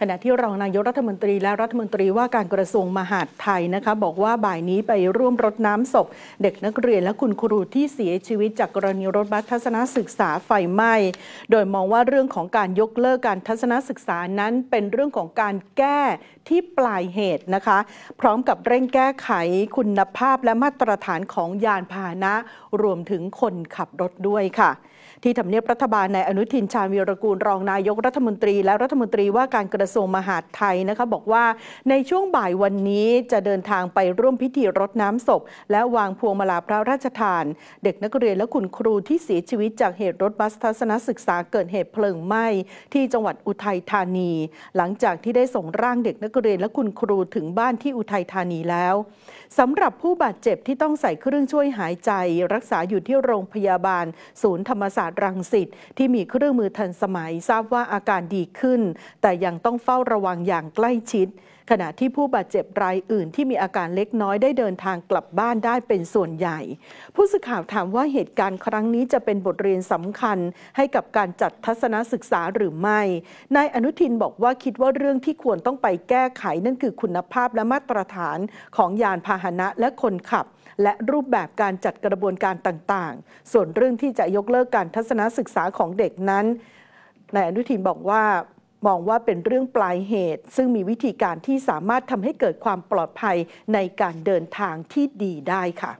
ขณะที่รองนายกรัฐมนตรีและรัฐมนตรีว่าการกระทรวงมหาดไทยนะคะบอกว่าบ่ายนี้ไปร่วมรดน้ำศพเด็กนักเรียนและคุณครูที่เสียชีวิตจากกรณีรถบัสทัศนศึกษาไฟไหม้โดยมองว่าเรื่องของการยกเลิกการทัศนศึกษานั้นเป็นเรื่องของการแก้ที่ปลายเหตุนะคะ พร้อมกับเร่งแก้ไข คุณภาพและมาตรฐานของยานพาหนะ รวมถึงคนขับรถด้วยค่ะ ที่ทำเนียบรัฐบาลในอนุทินชาญวีรกูลรองนายกรัฐมนตรีและรัฐมนตรีว่าการกระระทรวงมหาดไทยนะคะบอกว่าในช่วงบ่ายวันนี้จะเดินทางไปร่วมพิธีรดน้ำศพ และวางพวงมาลาพระราชทาน เด็กนักเรียนและคุณครูที่เสียชีวิตจากเหตุรถบัสทัศนศึกษาเกิดเหตุเพลิงไหม้ที่จังหวัดอุทัยธานี หลังจากที่ได้ส่งร่างเด็กนักเรียนและคุณครูถึงบ้านที่อุทัยธานีแล้วสำหรับผู้บาดเจ็บที่ต้องใส่เครื่องช่วยหายใจ รักษาอยู่ที่โรงพยาบาล ศูนย์ธรรมศาสตร์รังสิตที่มีเครื่องมือทันสมัย ทราบว่าอาการดีขึ้น แต่ยังต้องต้องเฝ้าระวังอย่างใกล้ชิด ขณะที่ผู้บาดเจ็บรายอื่น ที่มีอาการเล็กน้อยได้เดินทางกลับบ้านได้เป็นส่วนใหญ่ ผู้สื่อข่าวถามว่าเหตุการณ์ครั้งนี้จะเป็นบทเรียนสำคัญ ให้กับการจัดทัศนศึกษาหรือไม่นายอนุทินบอกว่าคิดว่าเรื่องที่ควรต้องไปแก้ไขนั่นคือคุณภาพและมาตรฐานของยานพาหนะและคนขับ และรูปแบบการจัดกระบวนการต่างๆ ส่วนเรื่องที่จะยกเลิกการทัศนศึกษาของเด็กนั้นนายอนุทินบอกว่ามองว่าเป็นเรื่องปลายเหตุ ซึ่งมีวิธีการที่สามารถทำให้เกิดความปลอดภัยในการเดินทางที่ดีได้ค่ะ